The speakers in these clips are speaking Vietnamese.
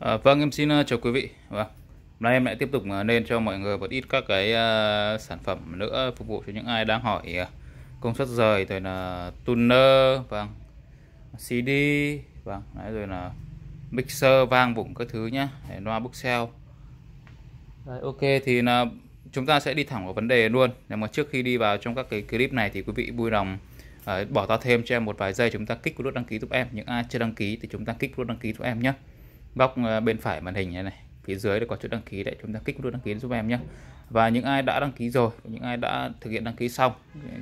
À, vâng em xin ờ, chào quý vị vâng hôm nay em lại tiếp tục ờ, lên cho mọi người một ít các cái uh, sản phẩm nữa phục vụ cho những ai đang hỏi uh, công suất rời rồi là tuner vâng CD vâng đấy, rồi là mixer vang vùng các thứ nhá để loa bookshelf đấy, ok thì là chúng ta sẽ đi thẳng vào vấn đề luôn nhưng mà trước khi đi vào trong các cái clip này thì quý vị vui lòng uh, bỏ tao thêm cho em một vài giây chúng ta kích nút đăng ký giúp em những ai chưa đăng ký thì chúng ta kích nút đăng ký giúp em nhé góc ờ, bên phải màn hình như này phía dưới có chỗ đăng ký đấy chúng ta kích nút đăng ký giúp em nhé và những ai đã đăng ký rồi những ai đã thực hiện đăng ký xong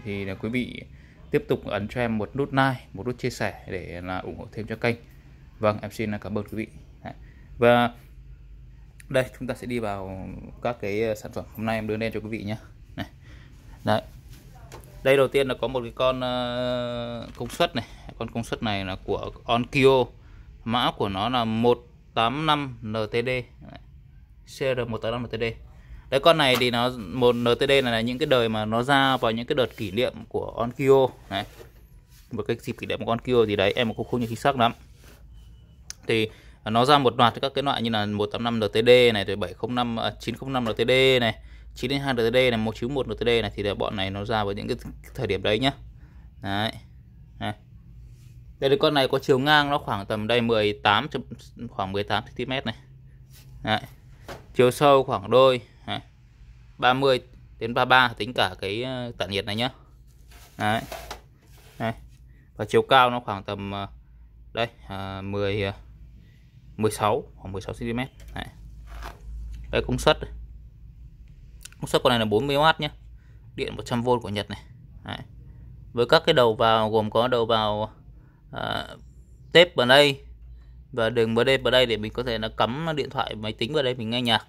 thì là quý vị tiếp tục ấn cho em một nút like một nút chia sẻ để là ủng hộ thêm cho kênh vâng em xin cảm ơn quý vị và đây chúng ta sẽ đi vào các cái ờ, sản phẩm hôm nay em đưa lên cho quý vị nhé này đấy đây đầu tiên là có một cái con ờ, công suất này con công suất này là của onkyo mã của nó là một 85 NTD CR185 NTD Đấy con này thì nó một NTD này là những cái đời mà nó ra vào những cái đợt kỷ niệm của Onkyo này. Một cái dịp kỷ niệm của Onkyo thì đấy em cũng không nhớ chính xác lắm. Thì nó ra một loạt các cái loại như là 185 NTD này rồi 705 905 NTD này, 92 NTD này, 191 NTD này thì là bọn này nó ra vào những cái thời điểm đấy nhá. Đấy. Đây là con này có chiều ngang nó khoảng tầm đây 18 khoảng 18 cm này. Đấy. Chiều sâu khoảng đôi Đấy. 30 đến 33 tính cả cái ờ, tản nhiệt này nhá. Đấy. Đấy. Và chiều cao nó khoảng tầm ờ, đây à, 10 16 khoảng 16 cm. Đấy. Đây công suất. Công suất con này là 40W nhá, Điện 100V của Nhật này. Đấy. Với các cái đầu vào gồm có đầu vào à, ờ, tape vào đây và đường bd vào đây để mình có thể là cắm điện thoại máy tính vào đây mình nghe nhạc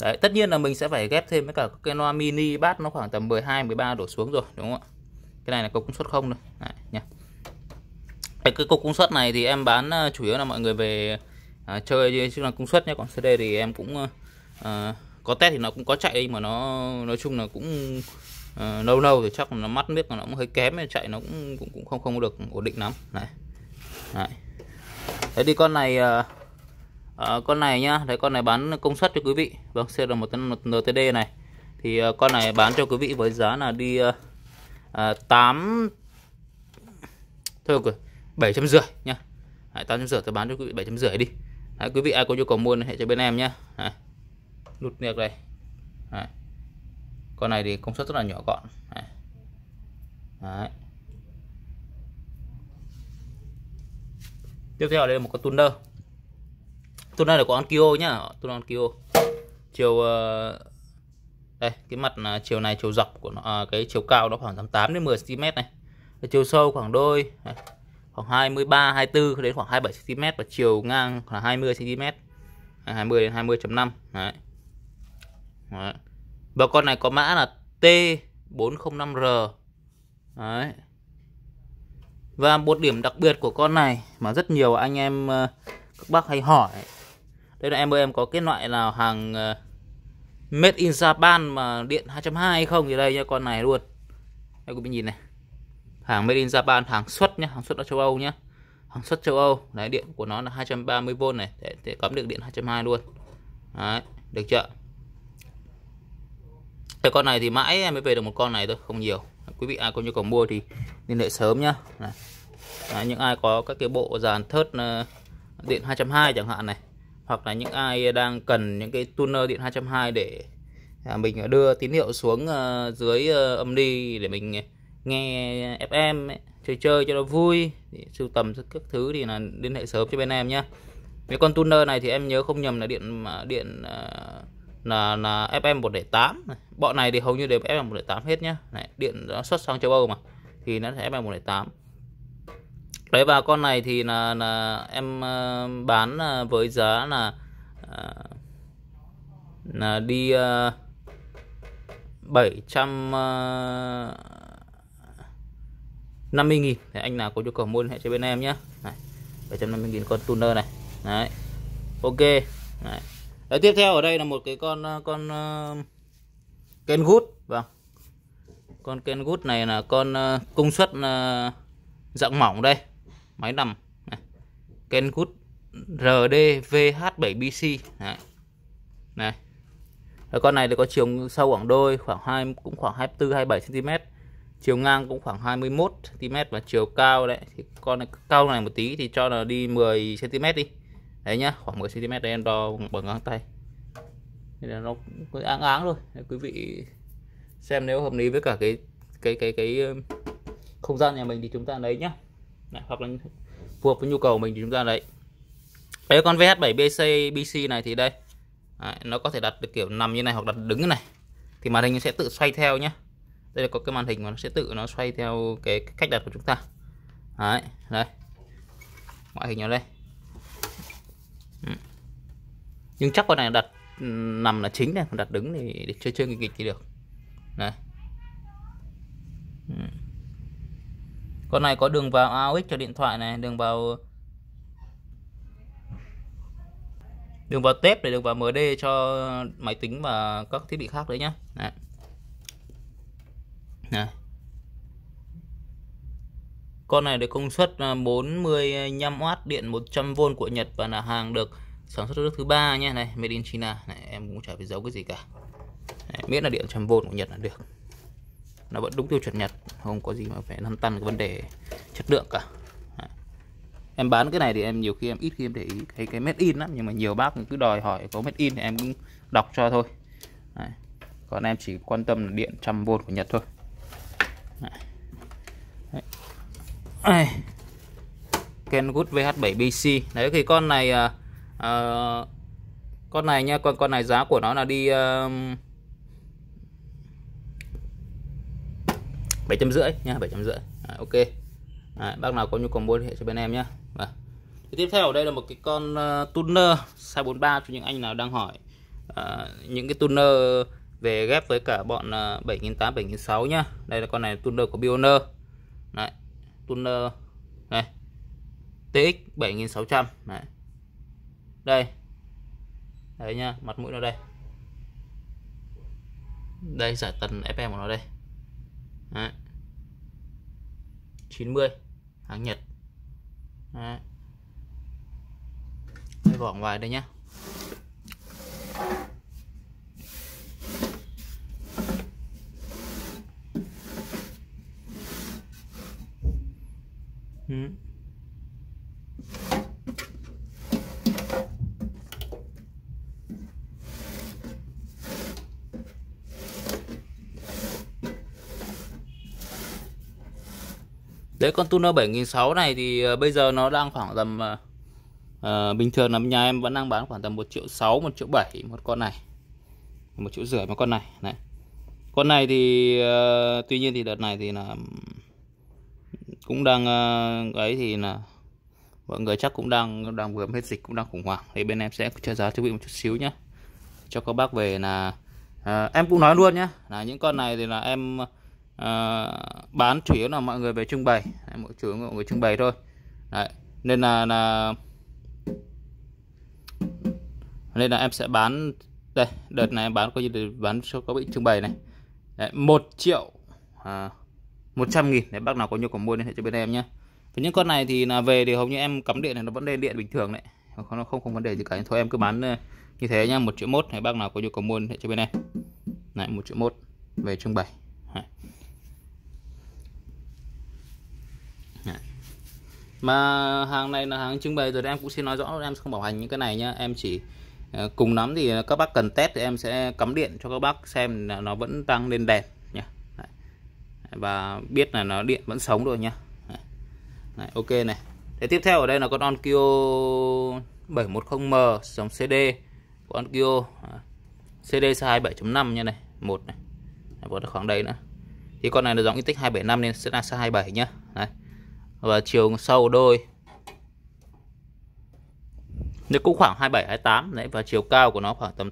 Đấy, tất nhiên là mình sẽ phải ghép thêm với cả cái loa mini bát nó khoảng tầm 12 13 đổ xuống rồi đúng không ạ cái này là có công suất không rồi Đấy, cái cục công suất này thì em bán ờ, chủ yếu là mọi người về à, chơi chứ là công suất nhé còn CD thì em cũng à, có test thì nó cũng có chạy mà nó nói chung là cũng à, lâu lâu thì chắc nó mắt miếc nó cũng hơi kém chạy nó cũng cũng, cũng không không được ổn định lắm này này thế thì con này à, à, con này nhá đấy con này bán công suất cho quý vị vâng là một tấn NTD này thì à, con này bán cho quý vị với giá là đi à, à, 8 thôi rồi bảy trăm rưỡi nhá tám trăm rưỡi tôi bán cho quý vị bảy trăm rưỡi đi Đấy, quý vị ai có nhu cầu mua thì hãy cho bên em nhá lụt niệm này Đấy con này thì công suất rất là nhỏ gọn Đấy. Đấy. tiếp theo đây là một con tuner tuner là của Onkyo nhá tuner Onkyo chiều ờ, đây cái mặt à, chiều này chiều dọc của nó à, cái chiều cao nó khoảng 88 đến 10 cm này chiều sâu khoảng đôi này, khoảng 23 24 đến khoảng 27 cm và chiều ngang khoảng 20 cm 20 đến 20.5 đấy. đấy và con này có mã là T405R đấy và một điểm đặc biệt của con này mà rất nhiều anh em ờ, các bác hay hỏi đây là em ơi em có cái loại nào hàng ờ, made in Japan mà điện 220 hay không thì đây nha con này luôn em quý vị nhìn này hàng made in Japan hàng xuất nhá hàng xuất ở châu Âu nhá hàng xuất châu Âu đấy điện của nó là 230V này để, để cắm được điện 220 luôn đấy được chưa cái con này thì mãi em mới về được một con này thôi, không nhiều. Quý vị ai có nhu cầu mua thì liên hệ sớm nhá. Đấy, những ai có các cái bộ dàn thớt ờ, điện 220 chẳng hạn này hoặc là những ai đang cần những cái tuner điện 220 để à, mình đưa tín hiệu xuống ờ, dưới ờ, âm đi để mình nghe FM ấy, chơi chơi cho nó vui sưu tầm các thứ thì là liên hệ sớm cho bên em nhé với con tuner này thì em nhớ không nhầm là điện điện là là FM 108 này. bọn này thì hầu như đều FM 108 hết nhá này, điện nó xuất sang châu Âu mà thì nó sẽ FM 108 đấy và con này thì là là em ờ, bán ờ, với giá là ờ, là đi 700 50 nghìn Thế anh nào có nhu cầu mua liên hệ cho bên em nhé này, 750 nghìn con tuner này Đấy Ok Đấy Đấy, tiếp theo ở đây là một cái con ờ, con uh, ken vâng con kenwood này là con uh, công suất uh, dạng mỏng đây máy nằm này. ken RDVH7BC này. này Rồi con này thì có chiều sâu khoảng đôi khoảng hai cũng khoảng 24 27 cm chiều ngang cũng khoảng 21 cm và chiều cao đấy thì con này cao này một tí thì cho là đi 10 cm đi đấy nhá khoảng 10 cm đây em đo bằng ngón tay nên là nó cứ áng áng thôi quý vị xem nếu hợp lý với cả cái cái cái cái không gian nhà mình thì chúng ta lấy nhá đấy, hoặc là phù hợp với nhu cầu mình thì chúng ta lấy đấy con VH7 BC BC này thì đây đấy, nó có thể đặt được kiểu nằm như này hoặc đặt đứng như này thì màn hình nó sẽ tự xoay theo nhá đây là có cái màn hình mà nó sẽ tự nó xoay theo cái cách đặt của chúng ta đấy đây ngoại hình nó đây nhưng chắc con này đặt ừ, nằm là chính này đặt đứng thì để chơi chơi nghịch thì được này ừ. con này có đường vào AUX cho điện thoại này đường vào đường vào tép để đường vào MD cho máy tính và các thiết bị khác đấy nhá này. này. con này được công suất 45W điện 100V của Nhật và là hàng được sản xuất ở nước thứ ba nhé này made in China này em cũng chả phải giấu cái gì cả này, miễn là điện trăm v của Nhật là được nó vẫn đúng tiêu chuẩn Nhật không có gì mà phải lăn tăn cái vấn đề chất lượng cả à. em bán cái này thì em nhiều khi em ít khi em để ý thấy cái made in lắm nhưng mà nhiều bác cứ đòi hỏi có made in thì em cũng đọc cho thôi à. còn em chỉ quan tâm là điện trăm v của Nhật thôi à. Kenwood VH7BC đấy thì con này à, à, con này nha con con này giá của nó là đi ờ, bảy trăm rưỡi nha bảy trăm rưỡi à, ok à, bác nào có nhu cầu mua thì hệ cho bên em nhé vâng. tiếp theo ở đây là một cái con uh, tuner size 43 cho những anh nào đang hỏi uh, những cái tuner về ghép với cả bọn bảy nghìn tám bảy nghìn sáu nhá. Đây là con này tuner của Bioner. Đấy, tuner này. TX bảy nghìn 7600 đấy đây đấy nha mặt mũi nó đây đây giải tần fm của nó đây đấy. 90 hàng nhật đấy. Đây, vỏ ngoài đây nhá Mm-hmm. Đấy con tuner 7006 này thì ờ, bây giờ nó đang khoảng tầm uh, bình thường là nhà em vẫn đang bán khoảng tầm 1 triệu 6, 1 triệu 7 một con này. 1 triệu rưỡi một con này này. Con này thì uh, tuy nhiên thì đợt này thì là cũng đang uh, ấy thì là mọi người chắc cũng đang đang vừa hết dịch cũng đang khủng hoảng thì bên em sẽ cho giá cho bị một chút xíu nhé cho các bác về là à, em cũng nói luôn nhé là những con này thì là em à, bán chủ yếu là mọi người về trưng bày đấy, mọi chủ yếu mọi người trưng bày thôi đấy. nên là là nên là em sẽ bán đây đợt này em bán có gì để bán cho có bị trưng bày này đấy, 1 triệu à, 100 nghìn để bác nào có nhu cầu mua liên hệ cho bên em nhé Với những con này thì là về thì hầu như em cắm điện này nó vẫn lên điện bình thường đấy nó không không vấn đề gì cả thôi em cứ bán ờ, như thế nhá một triệu mốt này bác nào có nhu cầu mua liên hệ cho bên em lại một triệu mốt về trưng bày Dạ. mà hàng này là hàng trưng bày rồi em cũng xin nói rõ em không bảo hành những cái này nhá em chỉ ờ, cùng lắm thì các bác cần test thì em sẽ cắm điện cho các bác xem là nó vẫn tăng lên đèn nhá và biết là nó điện vẫn sống rồi nhá này ok này Thế tiếp theo ở đây là con Onkyo 710M dòng CD của Onkyo CD size 7.5 nha này, một này. Còn khoảng đây nữa. Thì con này là dòng Intex 275 nên sẽ là size 27 nhá. Đấy và chiều sâu đôi nó cũng khoảng 27 28 đấy và chiều cao của nó khoảng tầm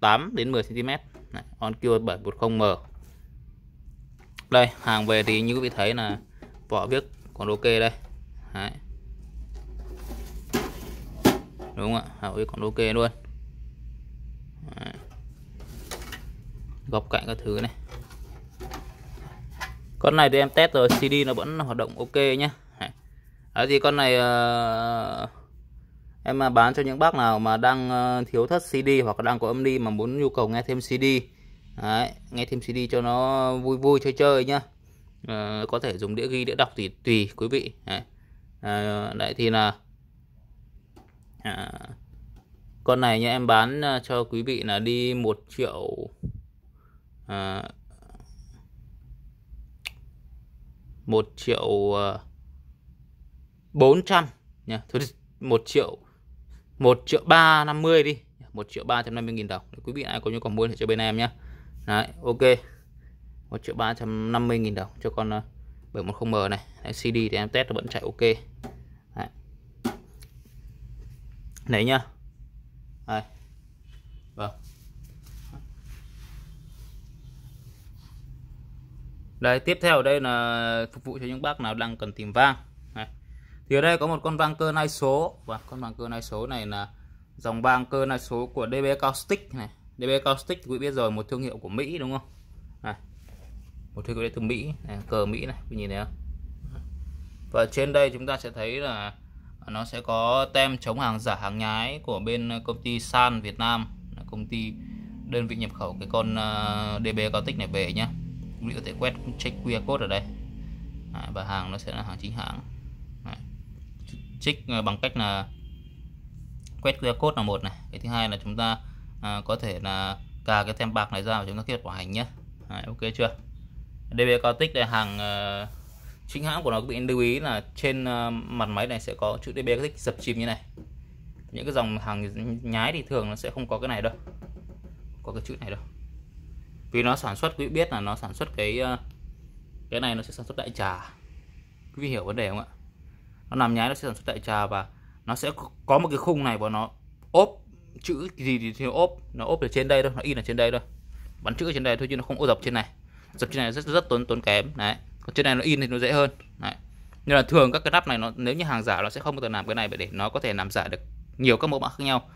8 đến 10 cm. Đấy, OnQ 710M. Đây, hàng về thì như quý vị thấy là vỏ viết còn ok đây. Đấy. Đúng ạ, Hảo viết còn ok luôn. Đấy. Góc cạnh các thứ này. Con này thì em test rồi, CD nó vẫn hoạt động ok nhé Đấy ờ, thì con này uh, em bán cho những bác nào mà đang uh, thiếu thất CD hoặc đang có âm đi mà muốn nhu cầu nghe thêm CD. Đấy, nghe thêm CD cho nó vui vui chơi chơi nhá. Uh, có thể dùng đĩa ghi đĩa đọc thì tùy quý vị. Đấy. Uh, đấy thì là à, con này nha em bán cho quý vị là đi 1 triệu à, 1 triệu uh, 400 nhá. Thôi 1 triệu 1 triệu 350 đi 1 triệu 350 nghìn đồng Quý vị ai có nhu cầu mua thì cho bên em nhé Đấy ok 1 triệu 350 nghìn đồng cho con 710M ờ, này Đấy, CD thì em test nó vẫn chạy ok Đấy, Đấy nhá Đấy. Vâng đây tiếp theo đây là phục vụ cho những bác nào đang cần tìm vang thì ở đây có một con vang cơ nai số và con vang cơ nai số này là dòng vang cơ nai số của DB Caustic này DB Caustic quý biết rồi một thương hiệu của Mỹ đúng không này một thương hiệu từ Mỹ này, cờ Mỹ này quý nhìn thấy không và trên đây chúng ta sẽ thấy là nó sẽ có tem chống hàng giả hàng nhái của bên ờ, công ty San Việt Nam công ty đơn vị nhập khẩu cái con ờ, DB Caustic này về nhá quý vị có thể quét check QR code ở đây à, và hàng nó sẽ là hàng chính hãng trích ờ, bằng cách là quét QR code là một này cái thứ hai là chúng ta à, có thể là cà cái tem bạc này ra và chúng ta kết quả hành nhé Đấy, ok chưa DB cao tích là hàng uh, chính hãng của nó bị lưu ý là trên uh, mặt máy này sẽ có chữ DB cao tích dập chìm như này những cái dòng hàng nhái thì thường nó sẽ không có cái này đâu có cái chữ này đâu vì nó sản xuất quý biết là nó sản xuất cái uh, cái này nó sẽ sản xuất đại trà quý vị hiểu vấn đề không ạ nó làm nhái nó sẽ sản xuất đại trà và nó sẽ có một cái khung này và nó ốp chữ gì thì, ốp nó ốp ở trên đây thôi nó in ở trên đây thôi bắn chữ ở trên đây thôi chứ nó không ô dập trên này dập trên này rất rất tốn tốn kém đấy còn trên này nó in thì nó dễ hơn đấy nhưng là thường các cái nắp này nó nếu như hàng giả nó sẽ không bao giờ làm cái này để nó có thể làm giả được nhiều các mẫu mã khác nhau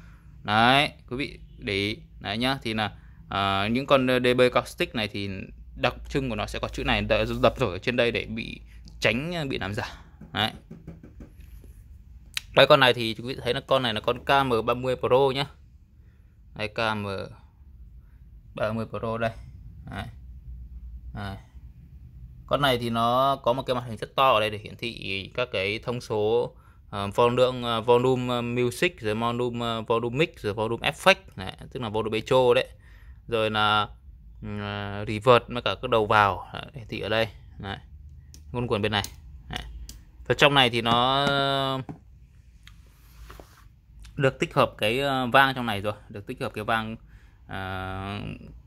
đấy quý vị để ý đấy nhá thì là à, những con ờ, DB caustic này thì đặc trưng của nó sẽ có chữ này đập rồi ở trên đây để bị tránh ờ, bị làm giả đấy đây con này thì quý vị thấy là con này là con KM30 Pro nhé Đây KM30 Pro đây Đấy. Đấy. Con này thì nó có một cái màn hình rất to ở đây để hiển thị các cái thông số uh, volume, uh, volume ờ, music rồi volume uh, volume mix rồi volume effect này, tức là volume echo đấy rồi là uh, revert với cả các đầu vào hiển thị ở đây này. ngôn nguồn bên này đấy. và trong này thì nó được tích hợp cái ờ, vang trong này rồi được tích hợp cái vang à,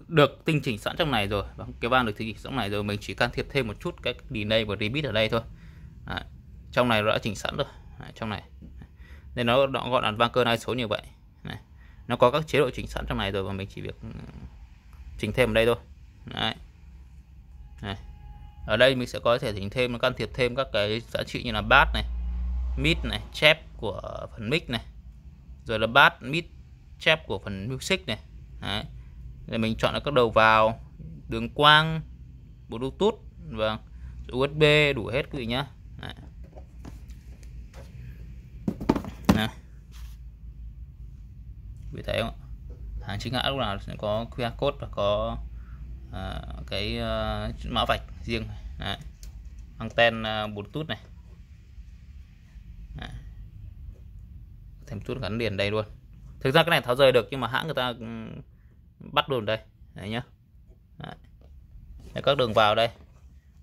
được tinh chỉnh sẵn trong này rồi cái vang được tinh chỉnh sẵn này rồi mình chỉ can thiệp thêm một chút cái delay và repeat ở đây thôi à, trong này nó đã chỉnh sẵn rồi à, trong này nên nó, nó gọi là vang cơ hai số như vậy này. nó có các chế độ chỉnh sẵn trong này rồi và mình chỉ việc ừ, chỉnh thêm ở đây thôi Đấy. Này. ở đây mình sẽ có thể chỉnh thêm can thiệp thêm các cái giá trị như là bass này mid này chép của phần mic này rồi là bát mid chép của phần music này Đấy. Để mình chọn là các đầu vào đường quang bluetooth và vâng. usb đủ hết quý vị nhá Đấy. Đấy. quý vị thấy hàng chính hãng lúc nào sẽ có qr code và có uh, cái uh, mã vạch riêng Đấy. anten uh, bluetooth này Đấy thêm chút gắn liền đây luôn thực ra cái này tháo rời được nhưng mà hãng người ta ừ, bắt luôn đây đấy nhá đấy. Đấy, các đường vào đây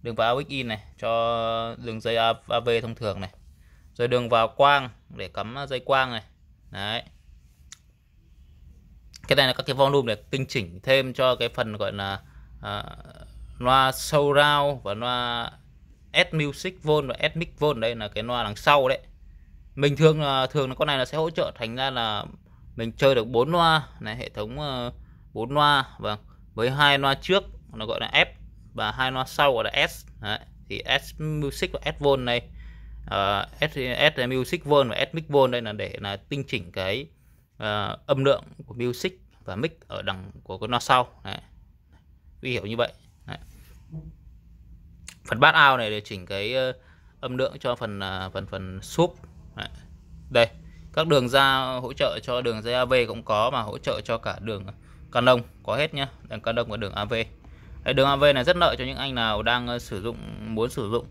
đường vào AUX in này cho đường dây AV thông thường này rồi đường vào quang để cắm dây quang này đấy cái này là các cái volume để tinh chỉnh thêm cho cái phần gọi là à, loa surround và loa S music vol và S mic vol đây là cái loa đằng sau đấy mình thường là thường là con này là sẽ hỗ trợ thành ra là mình chơi được bốn loa này hệ thống ờ, bốn loa và vâng. với hai loa trước nó gọi là F và hai loa sau gọi là S Đấy. thì S music và S volt này uh, ờ, S, S music volt và S mic volt đây là để là tinh chỉnh cái uh, âm lượng của music và mic ở đằng của con loa sau Đấy. Vì hiểu như vậy Đấy. phần bát ao này để chỉnh cái uh, âm lượng cho phần uh, phần phần sub đây các đường ra hỗ trợ cho đường dây AV cũng có mà hỗ trợ cho cả đường Canon có hết nhá đường Canon và đường AV Đấy, đường AV này rất lợi cho những anh nào đang ờ, sử dụng muốn sử dụng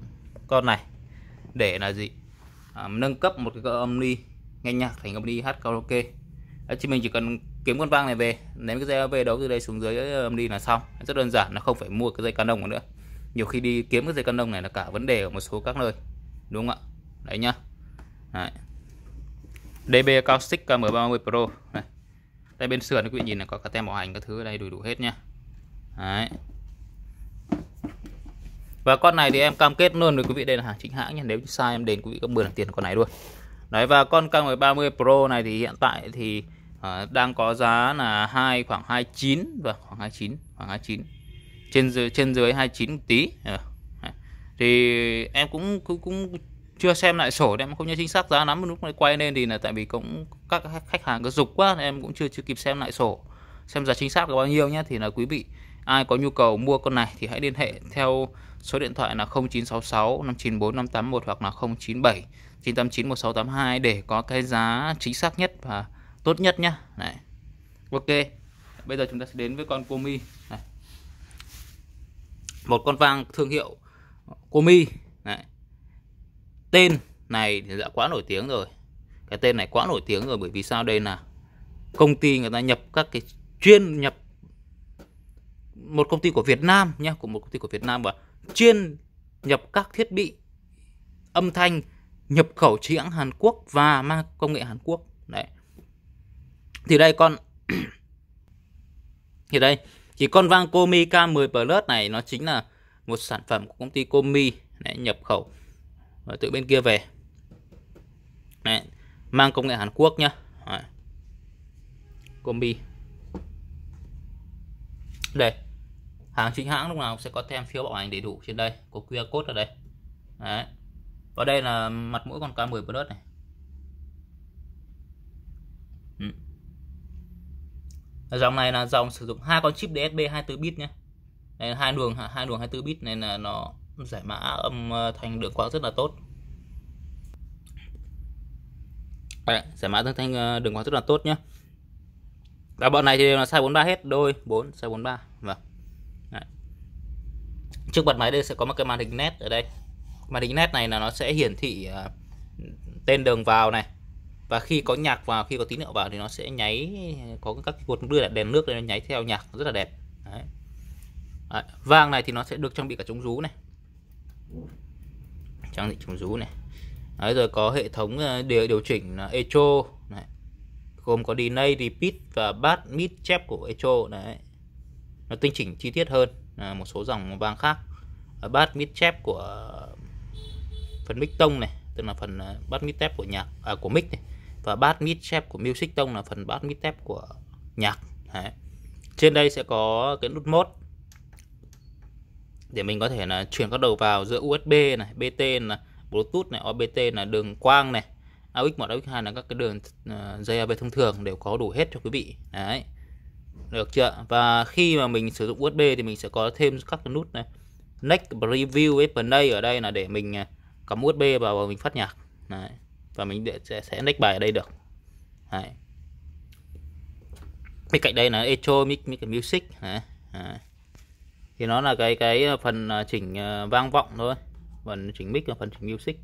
con này để là gì à, nâng cấp một cái âm ly nghe nhạc thành âm ly hát karaoke Đấy, chứ mình chỉ cần kiếm con vang này về ném cái dây AV đấu từ đây xuống dưới ờ, âm ly là xong rất đơn giản là không phải mua cái dây Canon nữa nhiều khi đi kiếm cái dây Canon này là cả vấn đề ở một số các nơi đúng không ạ đấy nhá Đấy. DB Caustic m 30 Pro này. Đây bên sườn quý vị nhìn là có cả tem bảo hành các thứ ở đây đủ đủ hết nhá. Đấy. Và con này thì em cam kết luôn với quý vị đây là hàng chính hãng nha, nếu sai em đền quý vị có 10 tiền con này luôn. Đấy và con K30 Pro này thì hiện tại thì uh, đang có giá là hai khoảng 29 và vâng, khoảng 29, khoảng 29. Trên dưới trên dưới 29 một tí. Ờ, thì em cũng cũng cũng chưa xem lại sổ em không nhớ chính xác giá lắm lúc này quay lên thì là tại vì cũng các khách hàng cứ dục quá em cũng chưa chưa kịp xem lại sổ xem giá chính xác là bao nhiêu nhé thì là quý vị ai có nhu cầu mua con này thì hãy liên hệ theo số điện thoại là 0966 594 581 hoặc là 097 989 1682 để có cái giá chính xác nhất và tốt nhất nhá này ok bây giờ chúng ta sẽ đến với con Comi này một con vang thương hiệu Comi này tên này thì đã quá nổi tiếng rồi cái tên này quá nổi tiếng rồi bởi vì sao đây là công ty người ta nhập các cái chuyên nhập một công ty của Việt Nam nhé của một công ty của Việt Nam và chuyên nhập các thiết bị âm thanh nhập khẩu chính hãng Hàn Quốc và mang công nghệ Hàn Quốc đấy thì đây con thì đây thì con vang Comi K10 Plus này nó chính là một sản phẩm của công ty Comi đấy, nhập khẩu rồi, từ bên kia về Đấy. mang công nghệ Hàn Quốc nhá Đấy. combi đây hàng chính hãng lúc nào sẽ có thêm phiếu bảo hành đầy đủ trên đây có QR code ở đây Đấy. và đây là mặt mũi con cá 10 Plus này ừ. dòng này là dòng sử dụng hai con chip DSP 24 bit nhé đây là hai đường hai đường 24 bit này là nó giải mã âm ờ, thanh được quãng rất là tốt Đấy, giải mã tăng thanh ờ, đường hóa rất là tốt nhé là bọn này thì đều là size 43 hết đôi 4 size 43 vâng Đấy. trước bật máy đây sẽ có một cái màn hình nét ở đây màn hình nét này là nó sẽ hiển thị ờ, tên đường vào này và khi có nhạc vào khi có tín hiệu vào thì nó sẽ nháy có các cột đưa là đèn nước đây nó nháy theo nhạc rất là đẹp Đấy. Đấy. vang này thì nó sẽ được trang bị cả chống rú này trang bị chống rú này Đấy, rồi có hệ thống ờ, điều, điều chỉnh ờ, echo này. gồm có delay, repeat và bass mid chép của echo đấy nó tinh chỉnh chi tiết hơn là một số dòng vang khác ờ, bass mid chép của phần mic tông này tức là phần bass mid chép của nhạc à, của mic này và bass mid chép của music tông là phần bass mid chép của nhạc đấy. trên đây sẽ có cái nút mode để mình có thể là chuyển các đầu vào giữa USB này BT này Bluetooth này, OBT là đường quang này, AUX1, AUX2 là các cái đường ờ, dây AB thông thường đều có đủ hết cho quý vị. Đấy. Được chưa? Và khi mà mình sử dụng USB thì mình sẽ có thêm các cái nút này. Next Preview Play ở đây là để mình ờ, cắm USB vào và mình phát nhạc. Đấy. Và mình sẽ, sẽ next bài ở đây được. Đấy. Bên cạnh đây là Echo Music. Đấy. Đấy. Thì nó là cái cái ờ, phần chỉnh vang vọng thôi phần chỉnh mic và phần chỉnh music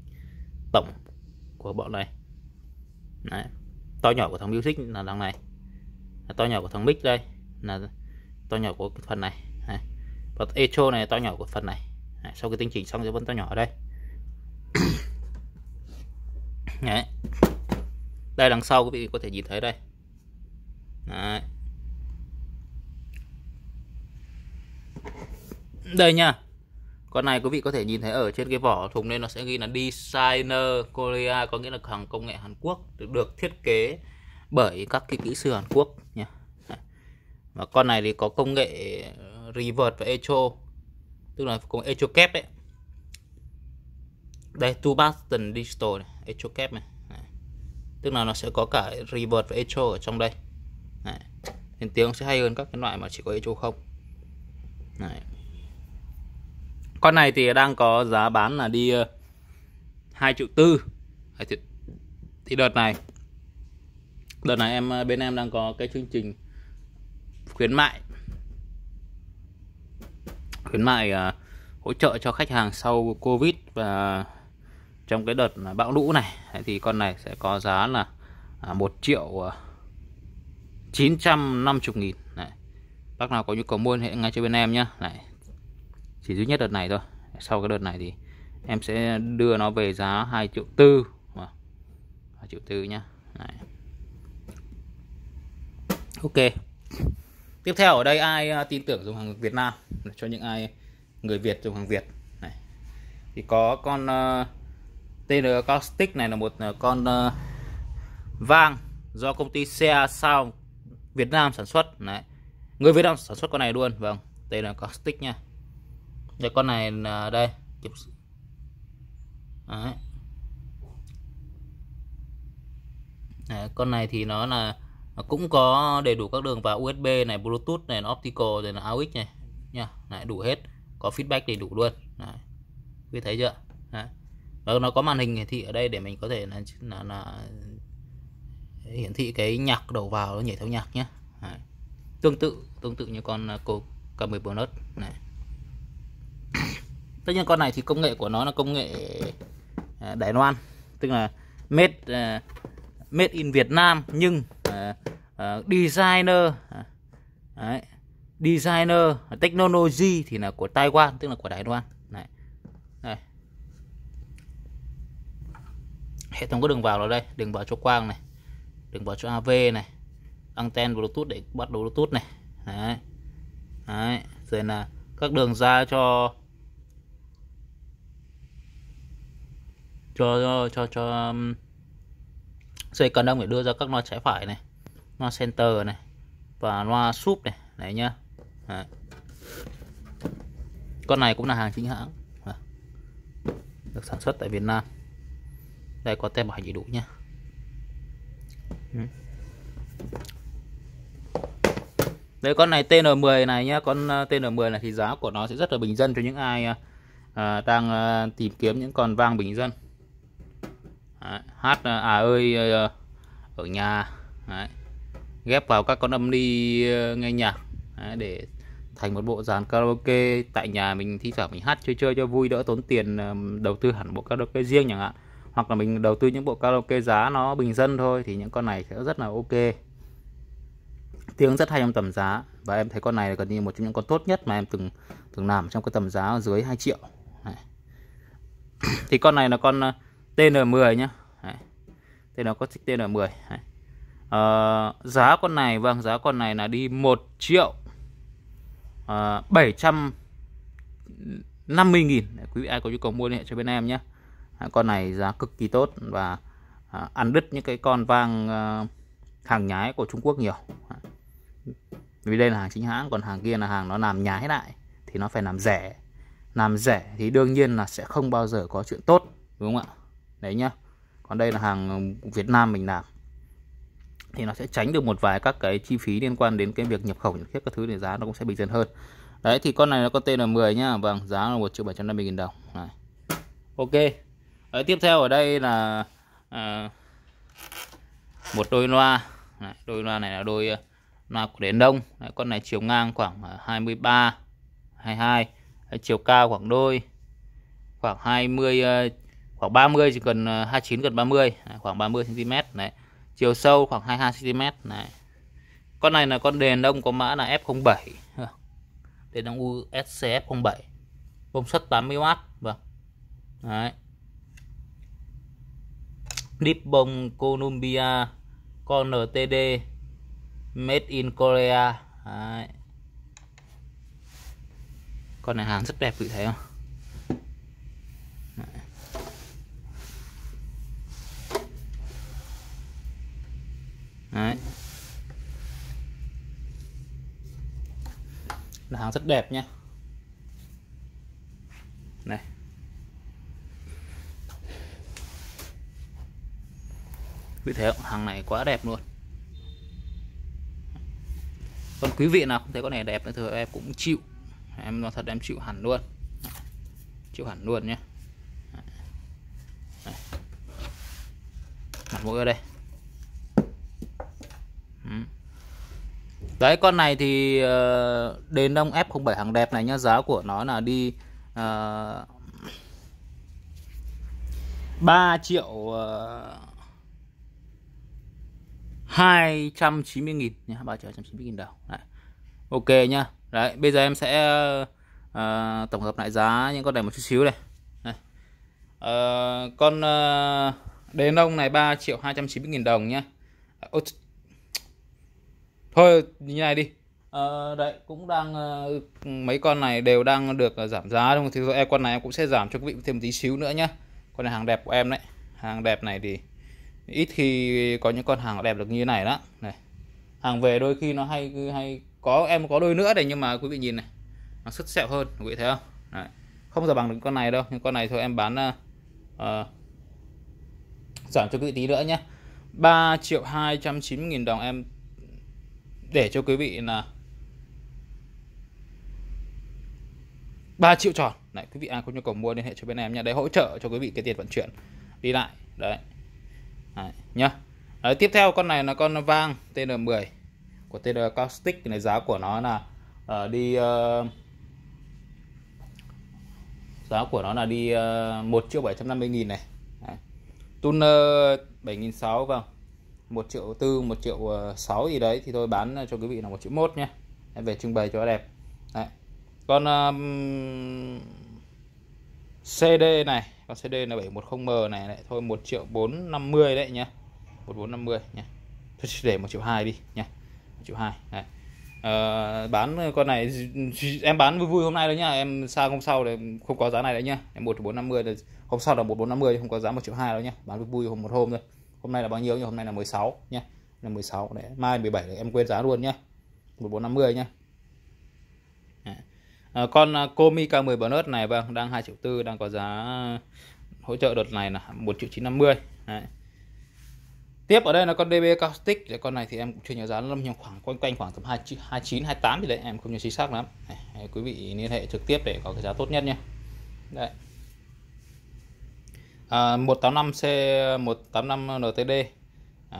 tổng của bọn này Đấy. to nhỏ của thằng music là đằng này to nhỏ của thằng mic đây là to nhỏ của phần này Đấy. và echo này to nhỏ của phần này Đấy. sau khi tinh chỉnh xong thì vẫn to nhỏ ở đây Đấy. đây đằng sau quý vị có thể nhìn thấy đây Đấy. đây nha con này quý vị có thể nhìn thấy ở trên cái vỏ thùng nên nó sẽ ghi là Designer Korea có nghĩa là hàng công nghệ Hàn Quốc được, được thiết kế bởi các cái kỹ sư Hàn Quốc nha Và con này thì có công nghệ reverse và echo tức là công nghệ echo kép đấy. Đây two button digital này, echo kép này. Tức là nó sẽ có cả reverse và echo ở trong đây. Đấy. Nên tiếng sẽ hay hơn các cái loại mà chỉ có echo không. Đấy. Con này thì đang có giá bán là đi ờ, hai triệu tư thì, đợt này Đợt này em ờ, bên em đang có cái chương trình khuyến mại Khuyến mại uh, hỗ trợ cho khách hàng sau Covid và trong cái đợt bão lũ này thì con này sẽ có giá là à, một triệu chín trăm năm 950 nghìn Đấy. Bác nào có nhu cầu mua thì hãy ngay cho bên em nhé Đấy chỉ duy nhất đợt này thôi sau cái đợt này thì em sẽ đưa nó về giá 2 triệu tư mà vâng, 2 triệu tư nhá này. ok tiếp theo ở đây ai à, tin tưởng dùng hàng Việt Nam cho những ai người Việt dùng hàng Việt này thì có con uh, à, TN Caustic này là một uh, con uh, vang do công ty xe sao Việt Nam sản xuất Này, người Việt Nam sản xuất con này luôn vâng đây là Caustic nha đây con này à, đây chụp Đấy. Đấy, con này thì nó là nó cũng có đầy đủ các đường vào USB này Bluetooth này nó optical rồi là AUX này nha lại đủ hết có feedback đầy đủ luôn Đấy. quý thấy chưa Đấy. Nó, nó có màn hình hiển thị ở đây để mình có thể là là, là hiển thị cái nhạc đầu vào nó nhảy theo nhạc nhé tương tự tương tự như con à, cô K10 Plus này tất nhiên con này thì công nghệ của nó là công nghệ à, Đài Loan tức là made à, made in Việt Nam nhưng à, designer designer technology thì là của Taiwan tức là của Đài Loan này, hệ thống có đường vào ở đây đường vào cho quang này đường vào cho AV này anten Bluetooth để bắt đầu Bluetooth này đấy. Đấy. rồi là các đường ra cho cho cho cho dây um, cần đông để đưa ra các loa trái phải này loa center này và loa súp này này nhá Đấy. con này cũng là hàng chính hãng được sản xuất tại Việt Nam đây có tem bảo hành đầy đủ nhé Đây con này TN10 này nhé con uh, TN10 này thì giá của nó sẽ rất là bình dân cho những ai uh, à, đang à, tìm kiếm những con vang bình dân Đấy, hát à, à ơi ờ, ờ, ở nhà Đấy, ghép vào các con âm đi ờ, nghe nhạc Đấy, để thành một bộ dàn karaoke tại nhà mình thi thoảng mình hát chơi chơi cho vui đỡ tốn tiền đầu tư hẳn bộ karaoke riêng chẳng hạn hoặc là mình đầu tư những bộ karaoke giá nó bình dân thôi thì những con này sẽ rất là ok tiếng rất hay trong tầm giá và em thấy con này là gần như một trong những con tốt nhất mà em từng từng làm trong cái tầm giá dưới 2 triệu này. thì con này là con TN10 nhá Đấy. Tên nó có trích TN10 Đấy. À, giá con này vâng giá con này là đi 1 triệu à, ờ, 750 nghìn Đấy, quý vị ai có nhu cầu mua liên hệ cho bên em nhé à, con này giá cực kỳ tốt và à, ăn đứt những cái con vang à, hàng nhái của Trung Quốc nhiều à. vì đây là hàng chính hãng còn hàng kia là hàng nó làm nhái lại thì nó phải làm rẻ làm rẻ thì đương nhiên là sẽ không bao giờ có chuyện tốt đúng không ạ đấy nhá còn đây là hàng ờ, Việt Nam mình làm thì nó sẽ tránh được một vài các cái chi phí liên quan đến cái việc nhập khẩu những các thứ để giá nó cũng sẽ bình dân hơn đấy thì con này nó có tên là 10 nhá vâng giá là một triệu bảy trăm năm mươi nghìn đồng này. ok đấy, tiếp theo ở đây là à, một đôi loa này, đôi loa này là đôi ờ, loa của đến đông đấy, con này chiều ngang khoảng 23 22 đấy, chiều cao khoảng đôi khoảng 20 khoảng 30 chỉ cần 29 ờ, gần 30 đấy, khoảng 30 cm đấy chiều sâu khoảng 22 cm này con này là con đèn đông có mã là F07 đèn đông USC F07 công suất 80W vâng đấy dip bông Columbia con NTD made in Korea đấy. con này hàng rất đẹp quý thấy không Đấy. là hàng rất đẹp nhé này quý thế hàng này quá đẹp luôn còn quý vị nào không thấy con này đẹp nữa thì em cũng chịu em nói thật em chịu hẳn luôn chịu hẳn luôn nhé mặt mũi ở đây Đấy con này thì uh, đến đông F07 hàng đẹp này nhá, giá của nó là đi uh, ờ, 3 triệu uh, ờ, 290 nghìn nhá, 3 triệu 290 nghìn đồng. Đấy. Ok nhá. Đấy, bây giờ em sẽ uh, tổng hợp lại giá những con này một chút xíu này. này. Uh, con uh, đế nông này 3 triệu 290 nghìn đồng nhá thôi như này đi Ờ, đấy cũng đang ờ, mấy con này đều đang được ờ, giảm giá đúng không? Thì e con này em cũng sẽ giảm cho quý vị thêm tí xíu nữa nhá. Con này hàng đẹp của em đấy. Hàng đẹp này thì ít khi có những con hàng đẹp được như này đó. Này. Hàng về đôi khi nó hay hay có em có đôi nữa này nhưng mà quý vị nhìn này. Nó sứt sẹo hơn, quý vị thấy không? Đấy. Không giờ bằng được con này đâu, nhưng con này thôi em bán uh, giảm cho quý vị tí nữa nhá. 3 triệu 290 000 đồng em để cho quý vị là 3 triệu tròn lại quý vị ai có nhu cầu mua liên hệ cho bên em nha đấy hỗ trợ cho quý vị cái tiền vận chuyển đi lại đấy, đấy nhá đấy, tiếp theo con này là con vang TN10 của TN Caustic này giá của nó là uh, đi uh, giá của nó là đi uh, ờ, 1 triệu 750 nghìn này đấy. tuner 7.600 vâng 1 triệu tư 1 triệu 6 ờ, gì đấy thì tôi bán cho quý vị là 1 triệu 1 nhé về trưng bày cho đẹp đấy. con um, CD này con CD là 710M này đấy. thôi 1 triệu 450 đấy nhá 1450 nhá tôi để 1 triệu 2 đi nhá 1 triệu 2 đấy. À, ờ, bán con này em bán vui vui hôm nay đấy nhá em sang hôm sau thì không có giá này đấy nhá em một bốn năm mươi hôm sau là một bốn năm mươi không có giá một triệu hai đâu nhá bán vui vui hôm một hôm thôi hôm nay là bao nhiêu nhưng hôm nay là 16 nhé là 16 để mai 17 để em quên giá luôn nhé 1450 nhé à, con à, Komi K10 Bonus này vâng đang 2 triệu tư đang có giá hỗ trợ đợt này là 1 triệu 950 đấy. tiếp ở đây là con DB Caustic để con này thì em cũng chưa nhớ giá lắm nhưng khoảng quanh quanh khoảng tầm 29 28 thì đấy em không nhớ chính xác lắm đấy, quý vị liên hệ trực tiếp để có cái giá tốt nhất nhé đấy à, 185 C 185 NTD à,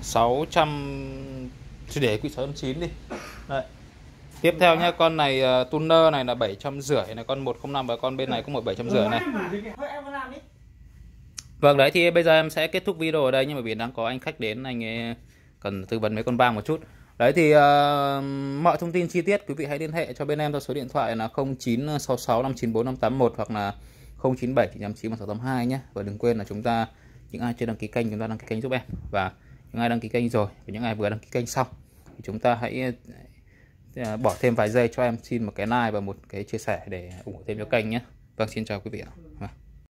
600 Chứ để quỹ 609 đi Đấy. Tiếp theo nhá, con này uh, tuner này là 750 này, con 105 và con bên này cũng một 750 này. Vâng đấy thì bây giờ em sẽ kết thúc video ở đây nhưng mà vì đang có anh khách đến anh ấy cần tư vấn mấy con vang một chút. Đấy thì uh, mọi thông tin chi tiết quý vị hãy liên hệ cho bên em theo số điện thoại là 0966 594 581 hoặc là 097 989 1682 nhé. Và đừng quên là chúng ta những ai chưa đăng ký kênh chúng ta đăng ký kênh giúp em và những ai đăng ký kênh rồi và những ai vừa đăng ký kênh xong thì chúng ta hãy ờ, bỏ thêm vài giây cho em xin một cái like và một cái chia sẻ để ủng hộ thêm cho kênh nhé. Vâng xin chào quý vị ạ. Vâng.